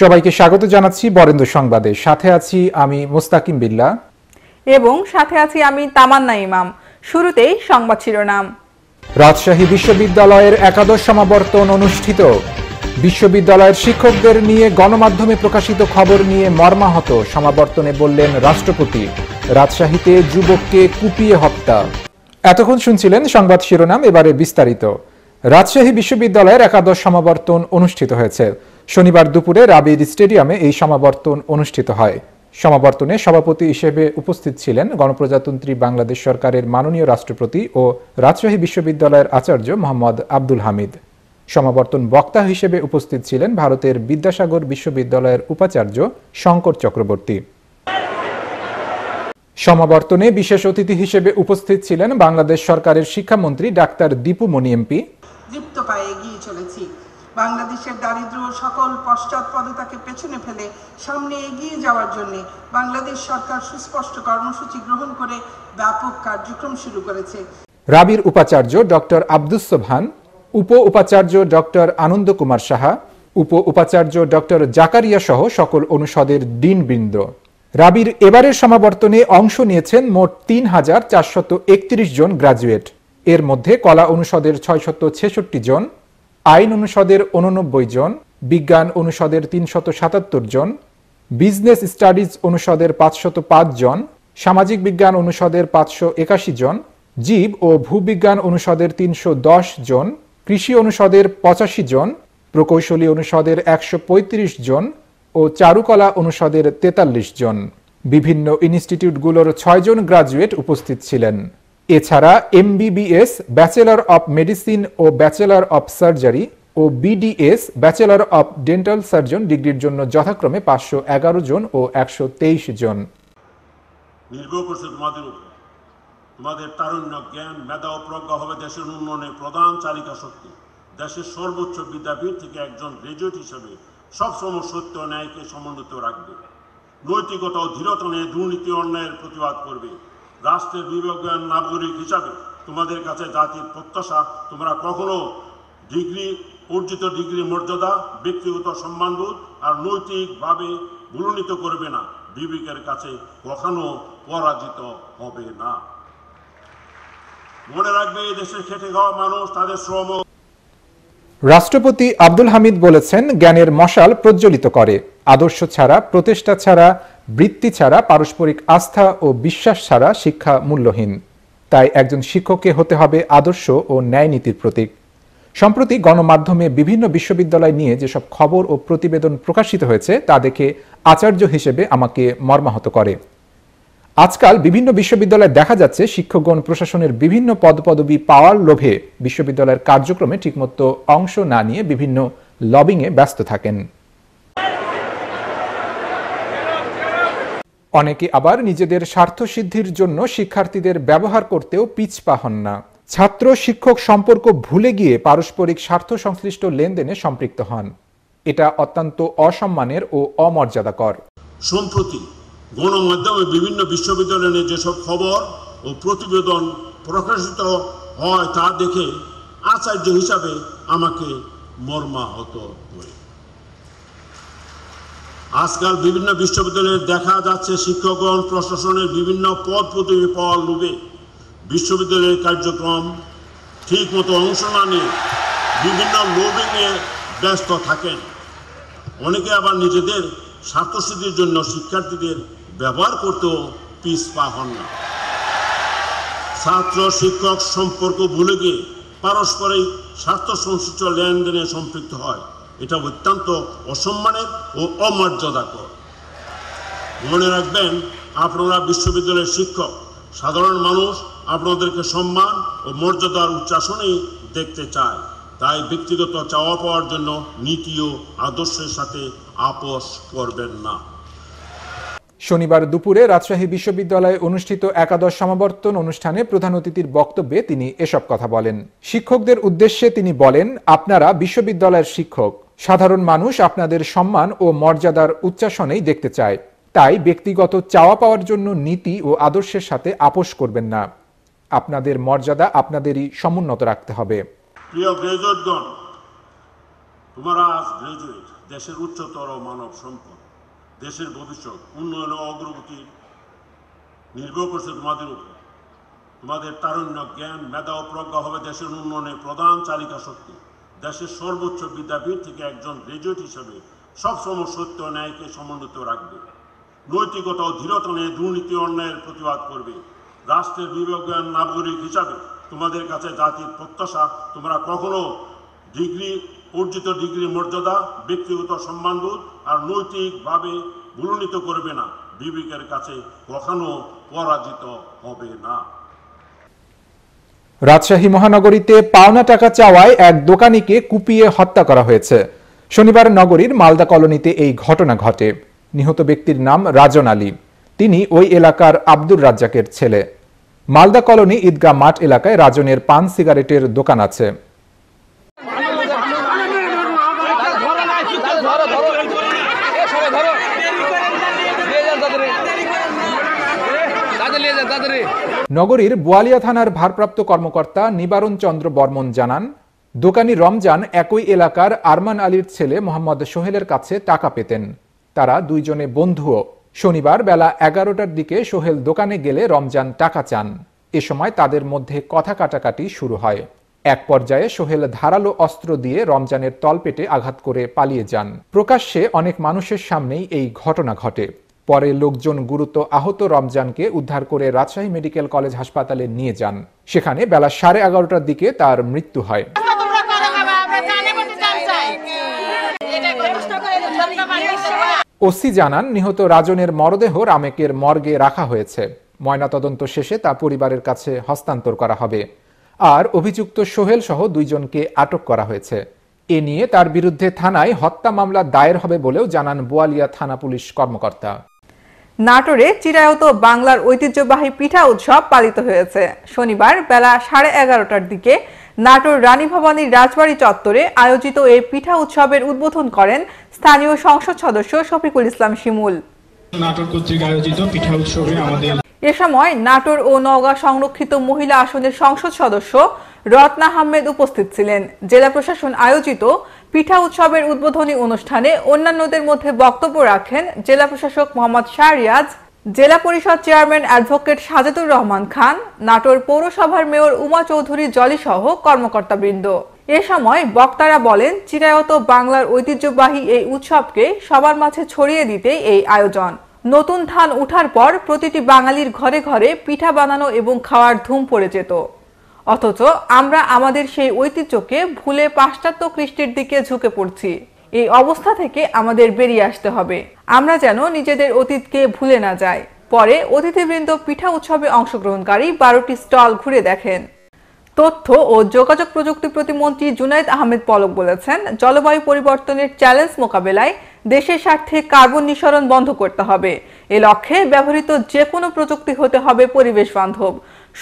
সবাইকে স্বাগত জানাচ্ছি বরেন্দ্র সংবাদে সাথে আছি আমি মোস্তাকিম বিল্লা এবং সাথে আছি আমি তামান্না ইমাম শুরুতেই সংবাদ শিরোনাম রাজশাহী বিশ্ববিদ্যালয়ের একাদশ সমাবর্তন অনুষ্ঠিত বিশ্ববিদ্যালয়ের শিক্ষকদের নিয়ে গণমাধ্যমে প্রকাশিত খবর নিয়ে মর্মাহত সমাবর্তনে বললেন রাষ্ট্রপতি রাজশাহীতে যুবককে কুপিয়ে হত্যা এতক্ষণ শুনছিলেন সংবাদ শিরোনাম এবারে বিস্তারিত রাজশাহী বিশ্ববিদ্যালয়ের একাদশ সমাবর্তন অনুষ্ঠিত হয়েছে শনিবার দুপুরে রাবির স্টেডিয়ামে এই সমাবর্তন অনুষ্ঠিত হয় সমাবর্তনে সভাপতি হিসেবে উপস্থিত ছিলেন গণপ্রজাতন্ত্রী বাংলাদেশ সরকারের মাননীয় রাষ্ট্রপতি ও রাজশাহী বিশ্ববিদ্যালয়ের আচার্য মোহাম্মদ আব্দুল হামিদ সমাবর্তন বক্তা হিসেবে উপস্থিত ছিলেন ভারতের বিদ্যাসাগর বিশ্ববিদ্যালয়ের উপাচার্য শঙ্কর চক্রবর্তী সমাবর্তনে বিশেষ অতিথি হিসেবে উপস্থিত ছিলেন বাংলাদেশ সরকারের শিক্ষামন্ত্রী ডাক্তার দীপু মনি এমপি বাংলাদেশের দারিদ্র সকল পশ্চাৎপদতাকে পেছনে ফেলে সামনে এগিয়ে যাওয়ার জন্য বাংলাদেশ সরকার সুস্পষ্ট কর্মসূচি গ্রহণ করে ব্যাপক কার্যক্রম শুরু করেছে রাবির উপাচার্য ডক্টর আব্দুস সোভান উপ উপাচার্য ডক্টর আনন্দ কুমার সাহা উপ উপাচার্য ডক্টর জাকারিয়া সহ সকল অনুষদের দিনবৃন্দ রাবির এবারের সমাবর্তনে অংশ নিয়েছেন মোট তিন হাজার চারশত একত্রিশ জন গ্রাজুয়েট এর মধ্যে কলা অনুষদের ছয়শত ছেষট্টি জন আইন অনুষদের উননব্বই জন বিজ্ঞান অনুষদের তিনশত সাতাত্তর জন বিজনেস স্টাডিজ অনুষদের পাঁচশত পাঁচ জন সামাজিক বিজ্ঞান অনুষদের পাঁচশো একাশি জন জীব ও ভূবিজ্ঞান অনুষদের তিনশো দশ জন কৃষি অনুষদের পঁচাশি জন প্রকৌশলী অনুষদের একশো পঁয়ত্রিশ জন ও চারুকলা অনুষদের তেতাল্লিশ জন বিভিন্ন ইনস্টিটিউটগুলোর ছয়জন গ্রাজুয়েট উপস্থিত ছিলেন এছাড়া এমবিবিএস ব্যাচেলার অব মেডিসিন ও ব্যাচেলার অব সার্জারি ও BDS bachelor of dental surgeon ডিগ্রির জন্য যথাক্রমে পাঁচশো এগারো জন ও একশো তেইশ জন তোমাদের তারুণ্য জ্ঞান মেধা ও প্রজ্ঞা হবে দেশের উন্নয়নের প্রধান চালিকা শক্তি দেশের সর্বোচ্চ বিদ্যাপীঠ থেকে একজন গ্রেজুয়েট হিসেবে সবসময় সত্য ন্যায়কে সমন্বিত রাখবে নৈতিকতা ও দৃঢ়তা নিয়ে দুর্নীতি অন্যায়ের প্রতিবাদ করবে রাষ্ট্রের বিবেকজ্ঞান নাগরিক হিসাবে তোমাদের কাছে জাতির প্রত্যাশা তোমরা কখনো ডিগ্রি অর্জিত ডিগ্রি মর্যাদা ব্যক্তিগত সম্মানবোধ আর নৈতিকভাবে ভূলণিত করবে না বিবেকের কাছে কখনো পরাজিত হবে না মনে রাখবে এই দেশে খেটে খাওয়া মানুষ তাদের শ্রম রাষ্ট্রপতি আব্দুল হামিদ বলেছেন জ্ঞানের মশাল প্রজ্বলিত করে আদর্শ ছাড়া প্রতিষ্ঠা ছাড়া বৃত্তি ছাড়া পারস্পরিক আস্থা ও বিশ্বাস ছাড়া শিক্ষা মূল্যহীন তাই একজন শিক্ষককে হতে হবে আদর্শ ও ন্যায় নীতির প্রতীক সম্প্রতি গণমাধ্যমে বিভিন্ন বিশ্ববিদ্যালয় নিয়ে যেসব খবর ও প্রতিবেদন প্রকাশিত হয়েছে তা দেখে আচার্য হিসেবে আমাকে মর্মাহত করে আজকাল বিভিন্ন বিশ্ববিদ্যালয়ে দেখা যাচ্ছে শিক্ষকগণ প্রশাসনের বিভিন্ন পদপদবি পাওয়ার লোভে বিশ্ববিদ্যালয়ের কার্যক্রমে ঠিকমতো অংশ না নিয়ে বিভিন্ন লবিংয়ে ব্যস্ত থাকেন অনেকে আবার নিজেদের স্বার্থসিদ্ধির জন্য শিক্ষার্থীদের ব্যবহার করতেও পিছপা হন না ছাত্র শিক্ষক সম্পর্ক ভুলে গিয়ে পারস্পরিক স্বার্থ সংশ্লিষ্ট লেনদেনে সম্পৃক্ত হন এটা অত্যন্ত অসম্মানের ও অমর্যাদাকর সম্প্রতি গণমাধ্যমে বিভিন্ন বিশ্ববিদ্যালয়ে যেসব খবর ও প্রতিবেদন প্রকাশিত হয় তা দেখে আচার্য হিসাবে আমাকে মর্মাহত করে আজকাল বিভিন্ন বিশ্ববিদ্যালয়ে দেখা যাচ্ছে শিক্ষকগণ প্রশাসনের বিভিন্ন পদ পদবি পাওয়ার লোভে বিশ্ববিদ্যালয়ের কার্যক্রম ঠিকমতো অংশ না নিয়ে বিভিন্ন লোভিংয়ে ব্যস্ত থাকেন অনেকে আবার নিজেদের স্বার্থসিদ্ধির জন্য শিক্ষার্থীদের ব্যবহার করতেও পা হন না ছাত্র শিক্ষক সম্পর্ক ভুলে গিয়ে পারস্পরিক স্বার্থ সংশ্লিষ্ট লেনদেনে সম্পৃক্ত হয় এটা অত্যন্ত অসম্মানের ও অমর্যাদাকর মনে রাখবেন আপনারা বিশ্ববিদ্যালয়ের শিক্ষক সাধারণ মানুষ আপনাদেরকে সম্মান ও মর্যাদার উচ্চাসনেই দেখতে চায় তাই ব্যক্তিগত চাওয়া পাওয়ার জন্য নীতি ও আদর্শের সাথে আপোষ করবেন না শনিবার দুপুরে রাজশাহী বিশ্ববিদ্যালয়ে অনুষ্ঠিত একাদশ সমাবর্তন অনুষ্ঠানে প্রধান অতিথির বক্তব্যে তিনি এসব কথা বলেন শিক্ষকদের উদ্দেশ্যে তিনি বলেন আপনারা বিশ্ববিদ্যালয়ের শিক্ষক সাধারণ মানুষ আপনাদের সম্মান ও মর্যাদার উচ্চাসনেই দেখতে চায় তাই ব্যক্তিগত চাওয়া পাওয়ার জন্য নীতি ও আদর্শের সাথে আপোষ করবেন না আপনাদের মর্যাদা আপনাদেরই সমুন্নত রাখতে হবে প্রিয় দেশের উচ্চতর মানব সম্পদ দেশের ভবিষ্যৎ উন্নয়ন ও অগ্রগতি নির্ভর করছে তোমাদের উপর তোমাদের তারুণ্য জ্ঞান মেধা ও প্রজ্ঞা হবে দেশের উন্নয়নের প্রধান চালিকা শক্তি দেশের সর্বোচ্চ বিদ্যাপীঠ থেকে একজন গ্রাজুয়েট হিসেবে সবসময় সত্য ন্যায়কে সমন্বিত রাখবে নৈতিকতা ও দৃঢ়তা নিয়ে দুর্নীতি অন্যায়ের প্রতিবাদ করবে রাষ্ট্রের বিভাগের নাগরিক হিসাবে তোমাদের কাছে জাতির প্রত্যাশা তোমরা কখনো ডিগ্রি অর্জিত ডিগ্রি মর্যাদা ব্যক্তিগত সম্মানবোধ আর নৈতিকভাবে ভুলনিত করবে না বিবেকের কাছে কখনো পরাজিত হবে না রাজশাহী মহানগরীতে পাওনা টাকা চাওয়ায় এক দোকানিকে কুপিয়ে হত্যা করা হয়েছে শনিবার নগরীর মালদা কলোনিতে এই ঘটনা ঘটে নিহত ব্যক্তির নাম রাজন আলী তিনি ওই এলাকার আব্দুর রাজ্জাকের ছেলে মালদা কলোনি ঈদগাহ মাঠ এলাকায় রাজনের পান সিগারেটের দোকান আছে নগরীর বোয়ালিয়া থানার ভারপ্রাপ্ত কর্মকর্তা নিবারণ চন্দ্র বর্মন জানান দোকানি রমজান একই এলাকার আরমান আলীর ছেলে মোহাম্মদ সোহেলের কাছে টাকা পেতেন তারা দুইজনে বন্ধুও শনিবার বেলা এগারোটার দিকে সোহেল দোকানে গেলে রমজান টাকা চান এ সময় তাদের মধ্যে কথা কাটাকাটি শুরু হয় এক পর্যায়ে সোহেল ধারালো অস্ত্র দিয়ে রমজানের তলপেটে আঘাত করে পালিয়ে যান প্রকাশ্যে অনেক মানুষের সামনেই এই ঘটনা ঘটে পরে লোকজন গুরুতর আহত রমজানকে উদ্ধার করে রাজশাহী মেডিকেল কলেজ হাসপাতালে নিয়ে যান সেখানে বেলা সাড়ে এগারোটার দিকে তার মৃত্যু হয় ওসি জানান নিহত রাজনের মরদেহ রামেকের মর্গে রাখা হয়েছে ময়নাতদন্ত শেষে তা পরিবারের কাছে হস্তান্তর করা হবে আর অভিযুক্ত সোহেল সহ দুইজনকে আটক করা হয়েছে এ নিয়ে তার বিরুদ্ধে থানায় হত্যা মামলা দায়ের হবে বলেও জানান বোয়ালিয়া থানা পুলিশ কর্মকর্তা নাটোরে চিরায়ত বাংলার ঐতিহ্যবাহী পিঠা উৎসব পালিত হয়েছে শনিবার বেলা সাড়ে এগারোটার দিকে নাটোর রানী ভবানীর রাজবাড়ী চত্বরে আয়োজিত এই পিঠা উৎসবের উদ্বোধন করেন স্থানীয় সংসদ সদস্য শফিকুল ইসলাম শিমুল এ সময় নাটোর ও নওগাঁ সংরক্ষিত মহিলা আসনের সংসদ সদস্য রত্না আহমেদ উপস্থিত ছিলেন জেলা প্রশাসন আয়োজিত পিঠা উৎসবের উদ্বোধনী অনুষ্ঠানে অন্যান্যদের মধ্যে বক্তব্য রাখেন জেলা প্রশাসক মোহাম্মদ শাহরিয়াজ জেলা পরিষদ চেয়ারম্যান অ্যাডভোকেট সাজেদুর রহমান খান নাটোর পৌরসভার মেয়র উমা চৌধুরী জলি সহ কর্মকর্তাবৃন্দ এ সময় বক্তারা বলেন চিরায়ত বাংলার ঐতিহ্যবাহী এই উৎসবকে সবার মাঝে ছড়িয়ে দিতে এই আয়োজন নতুন ধান উঠার পর প্রতিটি বাঙালির ঘরে ঘরে পিঠা বানানো এবং খাওয়ার ধুম পড়ে যেত অথচ আমরা আমাদের সেই ঐতিহ্যকে ভুলে পাশ্চাত্য কৃষ্টির দিকে ঝুঁকে পড়ছি এই অবস্থা থেকে আমাদের বেরিয়ে আসতে হবে আমরা যেন নিজেদের অতীতকে ভুলে না যাই পরে অতিথিবৃন্দ পিঠা উৎসবে অংশগ্রহণকারী বারোটি স্টল ঘুরে দেখেন তথ্য ও যোগাযোগ প্রযুক্তি প্রতিমন্ত্রী জুনায়দ আহমেদ পলক বলেছেন জলবায়ু পরিবর্তনের চ্যালেঞ্জ মোকাবেলায় দেশের স্বার্থে কার্বন নিঃসরণ বন্ধ করতে হবে এ লক্ষ্যে ব্যবহৃত যে কোনো প্রযুক্তি হতে হবে পরিবেশ বান্ধব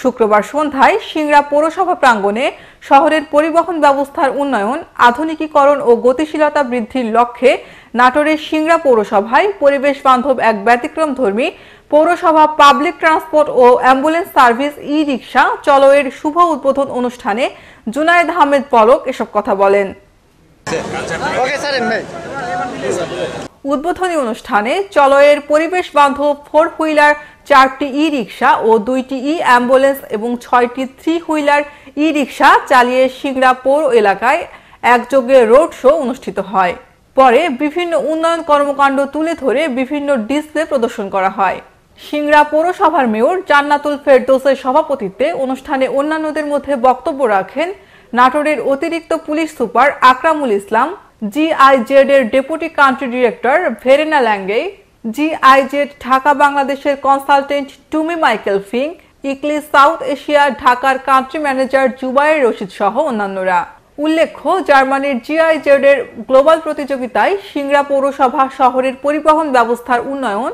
শুক্রবার সন্ধ্যায় সিংড়া পৌরসভা প্রাঙ্গণে শহরের পরিবহন ব্যবস্থার উন্নয়ন আধুনিকীকরণ ও গতিশীলতা বৃদ্ধির লক্ষ্যে নাটোরের সিংড়া পৌরসভায় পরিবেশ বান্ধব এক ব্যতিক্রম ধর্মী পৌরসভা পাবলিক ট্রান্সপোর্ট ও অ্যাম্বুলেন্স সার্ভিস ই রিক্সা চলয়ের শুভ উদ্বোধন অনুষ্ঠানে জুনায়েদ আহমেদ পলক এসব কথা বলেন উদ্বোধনী অনুষ্ঠানে চলয়ের পরিবেশ বান্ধব ফোর হুইলার চারটি ই রিক্সা ও দুইটি ই অ্যাম্বুলেন্স এবং ছয়টি থ্রি হুইলার ই রিক্সা চালিয়ে সিংড়া পৌর এলাকায় একযোগে রোড শো অনুষ্ঠিত হয় পরে বিভিন্ন উন্নয়ন কর্মকাণ্ড তুলে ধরে বিভিন্ন ডিসপ্লে প্রদর্শন করা হয় সিংড়া পৌরসভার মেয়র জান্নাতুল ফেরদোসের সভাপতিত্বে অনুষ্ঠানে অন্যান্যদের মধ্যে বক্তব্য রাখেন নাটোরের অতিরিক্ত police super Akramul Islam GIZ এর deputy country director Verena Lange GIZ Dhaka বাংলাদেশের কনসালটেন্ট টুমি মাইকেল ফিং ইকলি সাউথ এশিয়া ঢাকার কান্ট্রি ম্যানেজার জুবাই রশিদ সহ অন্যান্যরা উল্লেখ্য জার্মানির জিআইজেড এর গ্লোবাল প্রতিযোগিতায় সিংড়া পৌরসভা শহরের পরিবহন ব্যবস্থার উন্নয়ন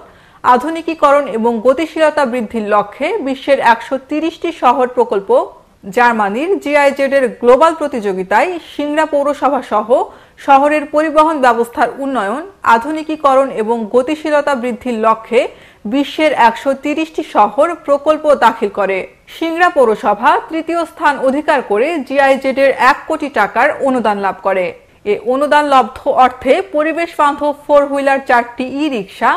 আধুনিকীকরণ এবং গতিশীলতা বৃদ্ধির লক্ষ্যে বিশ্বের একশো তিরিশটি শহর প্রকল্প জার্মানির জিআইজেড এর গ্লোবাল প্রতিযোগিতায় সিংড়া পৌরসভা সহ শহরের পরিবহন ব্যবস্থার উন্নয়ন আধুনিকীকরণ এবং গতিশীলতা বৃদ্ধির লক্ষ্যে বিশ্বের একশো তিরিশটি শহর প্রকল্প দাখিল করে সিংড়া পৌরসভা তৃতীয় স্থান অধিকার করে জিআইজেড এর এক কোটি টাকার অনুদান লাভ করে এ অনুদান লব্ধ অর্থে পরিবেশ বান্ধব ফোর হুইলার চারটি ই রিক্সা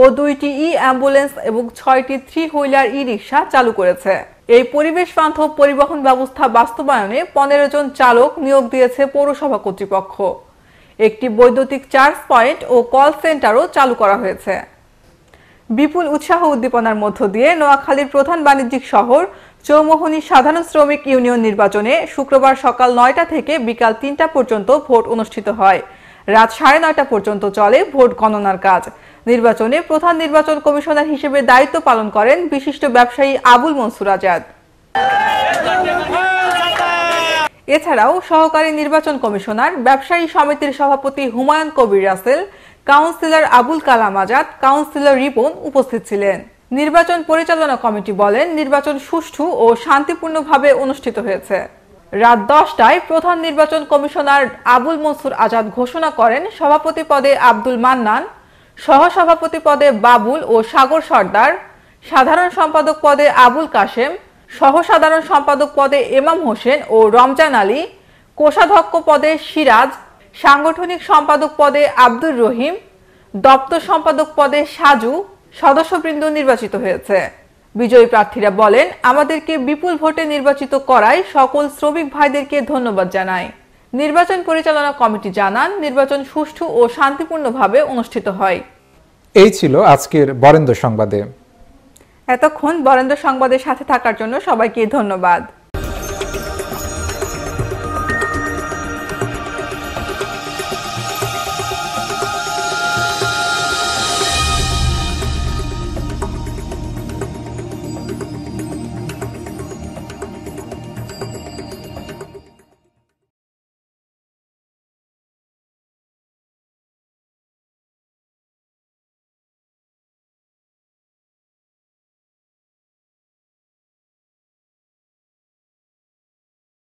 ও দুইটি ই অ্যাম্বুলেন্স এবং ছয়টি থ্রি হুইলার ই রিক্সা চালু করেছে এই পরিবেশ বান্ধব পরিবহন ব্যবস্থা বাস্তবায়নে পনেরো জন চালক নিয়োগ দিয়েছে পৌরসভা কর্তৃপক্ষ একটি বৈদ্যুতিক চার্জ পয়েন্ট ও কল সেন্টারও চালু করা হয়েছে বিপুল উৎসাহ উদ্দীপনার মধ্য দিয়ে নোয়াখালীর প্রধান বাণিজ্যিক শহর চৌমোহনী সাধারণ শ্রমিক ইউনিয়ন নির্বাচনে শুক্রবার সকাল নয়টা থেকে বিকাল তিনটা পর্যন্ত ভোট অনুষ্ঠিত হয় রাত সাড়ে নয়টা পর্যন্ত চলে ভোট গণনার কাজ নির্বাচনে প্রধান নির্বাচন কমিশনার হিসেবে দায়িত্ব পালন করেন বিশিষ্ট ব্যবসায়ী আবুল মনসুর আজাদ এছাড়াও সহকারী নির্বাচন কমিশনার ব্যবসায়ী সমিতির সভাপতি হুমায়ুন কবির রাসেল কাউন্সিলর আবুল কালাম আজাদ কাউন্সিলর রিপন উপস্থিত ছিলেন নির্বাচন পরিচালনা কমিটি বলেন নির্বাচন সুষ্ঠু ও শান্তিপূর্ণভাবে অনুষ্ঠিত হয়েছে রাত দশটায় প্রধান নির্বাচন কমিশনার আবুল মনসুর আজাদ ঘোষণা করেন সভাপতি পদে আব্দুল মান্নান সহসভাপতি পদে বাবুল ও সাগর সর্দার সাধারণ সম্পাদক পদে আবুল কাশেম সহসাধারণ সম্পাদক পদে এমাম হোসেন ও রমজান আলী কোষাধ্যক্ষ পদে সিরাজ সাংগঠনিক সম্পাদক পদে আব্দুর রহিম দপ্তর সম্পাদক পদে সাজু সদস্যবৃন্দ নির্বাচিত হয়েছে বিজয়ী প্রার্থীরা বলেন আমাদেরকে বিপুল ভোটে নির্বাচিত করায় সকল শ্রমিক ভাইদেরকে ধন্যবাদ জানায় নির্বাচন পরিচালনা কমিটি জানান নির্বাচন সুষ্ঠু ও শান্তিপূর্ণভাবে অনুষ্ঠিত হয় এই ছিল আজকের বরেন্দ্র সংবাদে এতক্ষণ বরেন্দ্র সংবাদের সাথে থাকার জন্য সবাইকে ধন্যবাদ